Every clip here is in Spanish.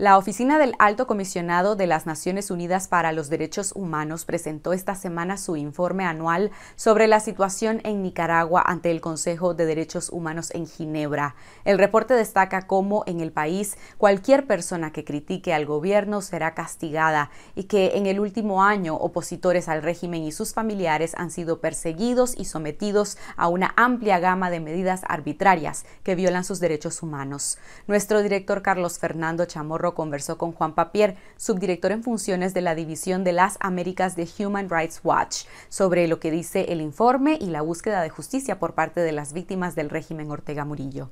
La Oficina del Alto Comisionado de las Naciones Unidas para los Derechos Humanos presentó esta semana su informe anual sobre la situación en Nicaragua ante el Consejo de Derechos Humanos en Ginebra. El reporte destaca cómo en el país cualquier persona que critique al gobierno será castigada y que en el último año opositores al régimen y sus familiares han sido perseguidos y sometidos a una amplia gama de medidas arbitrarias que violan sus derechos humanos. Nuestro director Carlos Fernando Chamorro conversó con Juan Papier, subdirector en funciones de la División de las Américas de Human Rights Watch, sobre lo que dice el informe y la búsqueda de justicia por parte de las víctimas del régimen Ortega Murillo.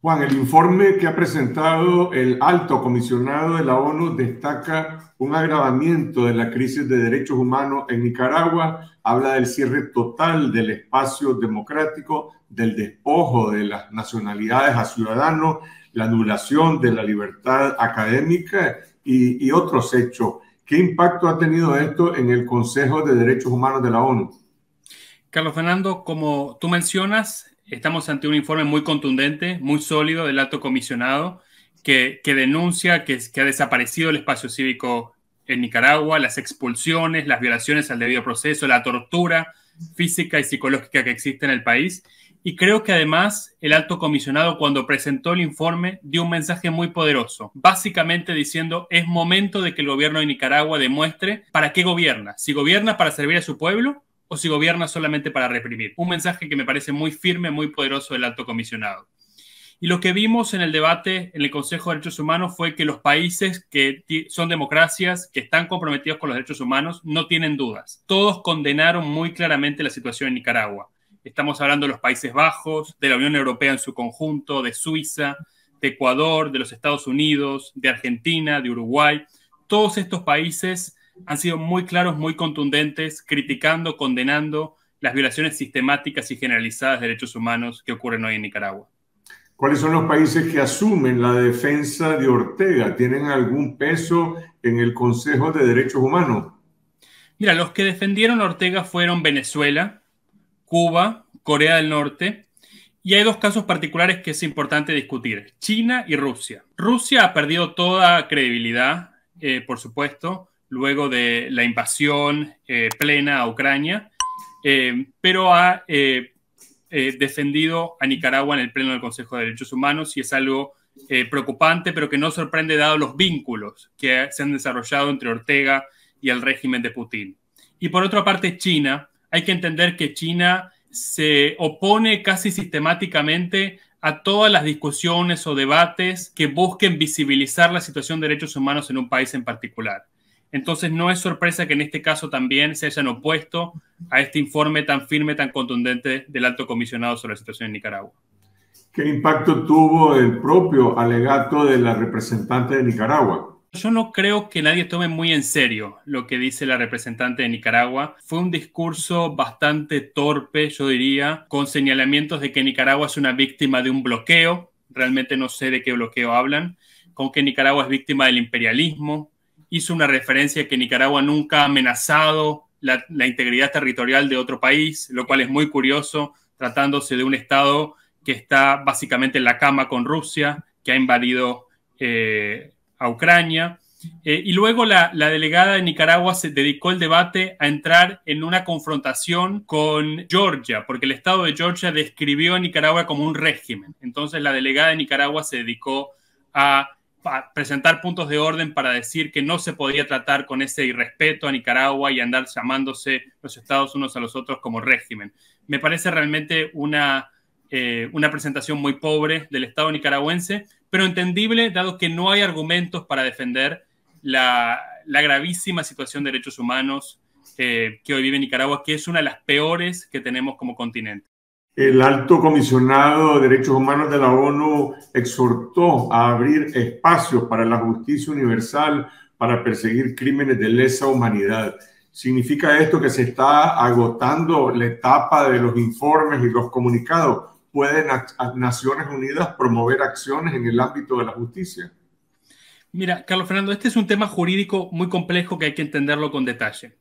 Juan, el informe que ha presentado el alto comisionado de la ONU destaca un agravamiento de la crisis de derechos humanos en Nicaragua, habla del cierre total del espacio democrático, del despojo de las nacionalidades a ciudadanos, la anulación de la libertad académica y, y otros hechos. ¿Qué impacto ha tenido esto en el Consejo de Derechos Humanos de la ONU? Carlos Fernando, como tú mencionas, estamos ante un informe muy contundente, muy sólido del alto comisionado, que, denuncia que, que, ha desaparecido el espacio cívico en Nicaragua, las expulsiones, las violaciones al debido proceso, la tortura física y psicológica que existe en el país. Y creo que además el alto comisionado cuando presentó el informe dio un mensaje muy poderoso, básicamente diciendo es momento de que el gobierno de Nicaragua demuestre para qué gobierna, si gobierna para servir a su pueblo o si gobierna solamente para reprimir. Un mensaje que me parece muy firme, muy poderoso del alto comisionado. Y lo que vimos en el debate en el Consejo de Derechos Humanos fue que los países que son democracias, que están comprometidos con los derechos humanos, no tienen dudas. Todos condenaron muy claramente la situación en Nicaragua. Estamos hablando de los Países Bajos, de la Unión Europea en su conjunto, de Suiza, de Ecuador, de los Estados Unidos, de Argentina, de Uruguay. Todos estos países han sido muy claros, muy contundentes, criticando, condenando las violaciones sistemáticas y generalizadas de derechos humanos que ocurren hoy en Nicaragua. ¿Cuáles son los países que asumen la defensa de Ortega? ¿Tienen algún peso en el Consejo de Derechos Humanos? Mira, los que defendieron a Ortega fueron Venezuela, Cuba, Corea del Norte, y hay dos casos particulares que es importante discutir, China y Rusia. Rusia ha perdido toda credibilidad, eh, por supuesto, luego de la invasión eh, plena a Ucrania, eh, pero ha eh, defendido a Nicaragua en el Pleno del Consejo de Derechos Humanos y es algo preocupante, pero que no sorprende dado los vínculos que se han desarrollado entre Ortega y el régimen de Putin. Y por otra parte, China, hay que entender que China se opone casi sistemáticamente a todas las discusiones o debates que busquen visibilizar la situación de derechos humanos en un país en particular. Entonces no es sorpresa que en este caso también se hayan opuesto a este informe tan firme, tan contundente del alto comisionado sobre la situación en Nicaragua. ¿Qué impacto tuvo el propio alegato de la representante de Nicaragua? Yo no creo que nadie tome muy en serio lo que dice la representante de Nicaragua. Fue un discurso bastante torpe, yo diría, con señalamientos de que Nicaragua es una víctima de un bloqueo. Realmente no sé de qué bloqueo hablan. Con que Nicaragua es víctima del imperialismo, hizo una referencia que Nicaragua nunca ha amenazado la, integridad territorial de otro país, lo cual es muy curioso, tratándose de un Estado que está básicamente en la cama con Rusia, que ha invadido eh, a Ucrania. Eh, y luego la, la, delegada de Nicaragua se dedicó el debate a entrar en una confrontación con Georgia, porque el Estado de Georgia describió a Nicaragua como un régimen. Entonces la delegada de Nicaragua se dedicó a presentar puntos de orden para decir que no se podía tratar con ese irrespeto a Nicaragua y andar llamándose los estados unos a los otros como régimen. Me parece realmente una, eh, una presentación muy pobre del Estado nicaragüense, pero entendible dado que no hay argumentos para defender la, gravísima situación de derechos humanos eh, que hoy vive Nicaragua, que es una de las peores que tenemos como continente el alto comisionado de Derechos Humanos de la ONU exhortó a abrir espacios para la justicia universal para perseguir crímenes de lesa humanidad. ¿Significa esto que se está agotando la etapa de los informes y los comunicados? ¿Pueden Naciones Unidas promover acciones en el ámbito de la justicia? Mira, Carlos Fernando, este es un tema jurídico muy complejo que hay que entenderlo con detalle.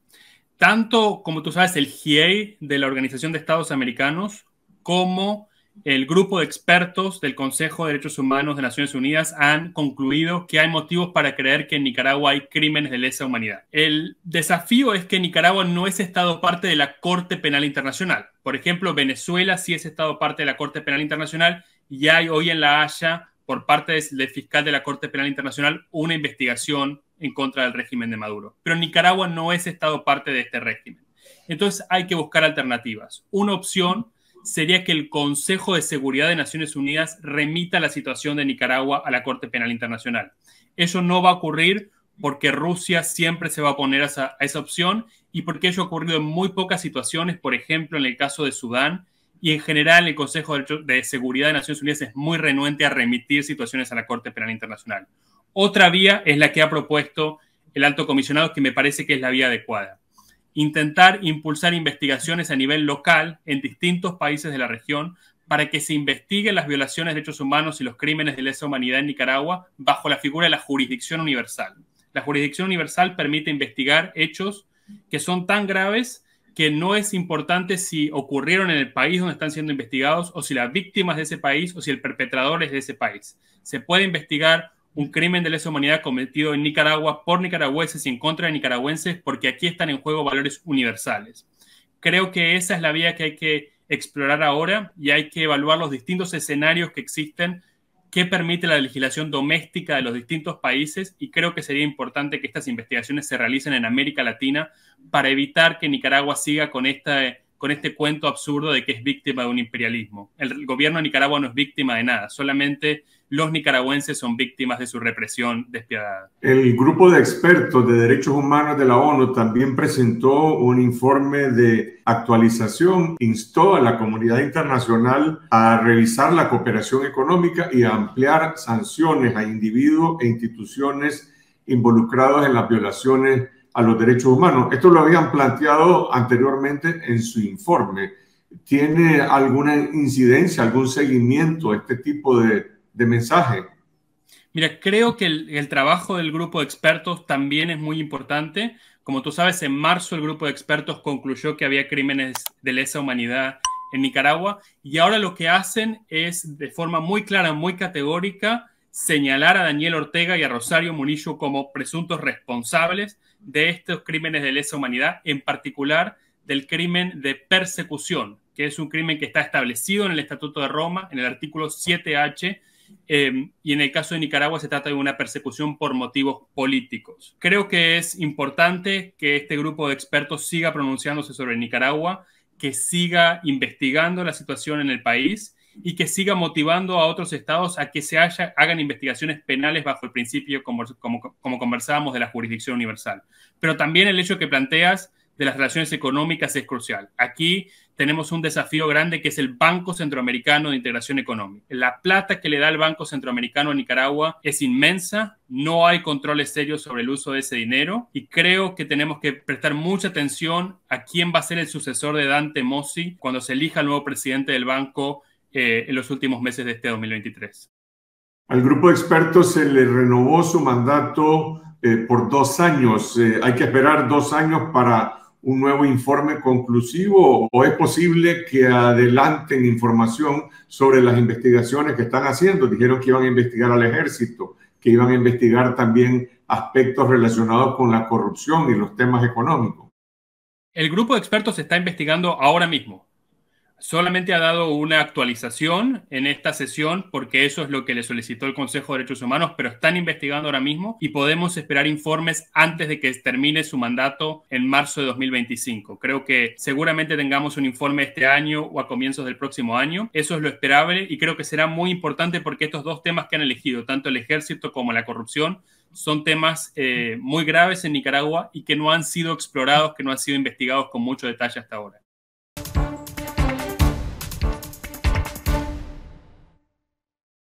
Tanto, como tú sabes, el GIEI de la Organización de Estados Americanos como el grupo de expertos del Consejo de Derechos Humanos de Naciones Unidas han concluido que hay motivos para creer que en Nicaragua hay crímenes de lesa humanidad. El desafío es que Nicaragua no es Estado parte de la Corte Penal Internacional. Por ejemplo, Venezuela sí es Estado parte de la Corte Penal Internacional y hay hoy en La Haya, por parte del fiscal de la Corte Penal Internacional, una investigación en contra del régimen de Maduro. Pero Nicaragua no es Estado parte de este régimen. Entonces hay que buscar alternativas. Una opción sería que el Consejo de Seguridad de Naciones Unidas remita la situación de Nicaragua a la Corte Penal Internacional. Eso no va a ocurrir porque Rusia siempre se va a poner a esa, a esa opción y porque ello ha ocurrido en muy pocas situaciones, por ejemplo, en el caso de Sudán, y en general el Consejo de Seguridad de Naciones Unidas es muy renuente a remitir situaciones a la Corte Penal Internacional. Otra vía es la que ha propuesto el alto comisionado, que me parece que es la vía adecuada intentar impulsar investigaciones a nivel local en distintos países de la región para que se investiguen las violaciones de derechos humanos y los crímenes de lesa humanidad en Nicaragua bajo la figura de la jurisdicción universal. La jurisdicción universal permite investigar hechos que son tan graves que no es importante si ocurrieron en el país donde están siendo investigados o si las víctimas de ese país o si el perpetrador es de ese país. Se puede investigar un crimen de lesa humanidad cometido en Nicaragua por nicaragüenses y en contra de nicaragüenses, porque aquí están en juego valores universales. Creo que esa es la vía que hay que explorar ahora y hay que evaluar los distintos escenarios que existen, que permite la legislación doméstica de los distintos países y creo que sería importante que estas investigaciones se realicen en América Latina para evitar que Nicaragua siga con esta con este cuento absurdo de que es víctima de un imperialismo. El gobierno de Nicaragua no es víctima de nada, solamente los nicaragüenses son víctimas de su represión despiadada. El grupo de expertos de derechos humanos de la ONU también presentó un informe de actualización, instó a la comunidad internacional a revisar la cooperación económica y a ampliar sanciones a individuos e instituciones involucrados en las violaciones a los derechos humanos. Esto lo habían planteado anteriormente en su informe. ¿Tiene alguna incidencia, algún seguimiento este tipo de de mensaje. Mira, creo que el, el, trabajo del grupo de expertos también es muy importante. Como tú sabes, en marzo el grupo de expertos concluyó que había crímenes de lesa humanidad en Nicaragua y ahora lo que hacen es de forma muy clara, muy categórica, señalar a Daniel Ortega y a Rosario Murillo como presuntos responsables de estos crímenes de lesa humanidad, en particular del crimen de persecución, que es un crimen que está establecido en el Estatuto de Roma, en el artículo 7H Em, y en el caso de Nicaragua se trata de una persecución por motivos políticos. Creo que es importante que este grupo de expertos siga pronunciándose sobre Nicaragua, que siga investigando la situación en el país y que siga motivando a otros estados a que se hagan investigaciones penales bajo el principio, como, como conversábamos, de la jurisdicción universal. Pero también el hecho que planteas de las relaciones económicas es crucial. Aquí tenemos un desafío grande que es el Banco Centroamericano de Integración Económica. La plata que le da el Banco Centroamericano a Nicaragua es inmensa, no hay controles serios sobre el uso de ese dinero y creo que tenemos que prestar mucha atención a quién va a ser el sucesor de Dante Mossi cuando se elija el nuevo presidente del banco eh, en los últimos meses de este 2023. Al grupo de expertos se le renovó su mandato eh, por dos años. Eh, hay que esperar dos años para un nuevo informe conclusivo o es posible que adelanten información sobre las investigaciones que están haciendo? Dijeron que iban a investigar al ejército, que iban a investigar también aspectos relacionados con la corrupción y los temas económicos. El grupo de expertos está investigando ahora mismo solamente ha dado una actualización en esta sesión porque eso es lo que le solicitó el Consejo de Derechos Humanos, pero están investigando ahora mismo y podemos esperar informes antes de que termine su mandato en marzo de 2025. Creo que seguramente tengamos un informe este año o a comienzos del próximo año. Eso es lo esperable y creo que será muy importante porque estos dos temas que han elegido, tanto el ejército como la corrupción, son temas eh, muy graves en Nicaragua y que no han sido explorados, que no han sido investigados con mucho detalle hasta ahora.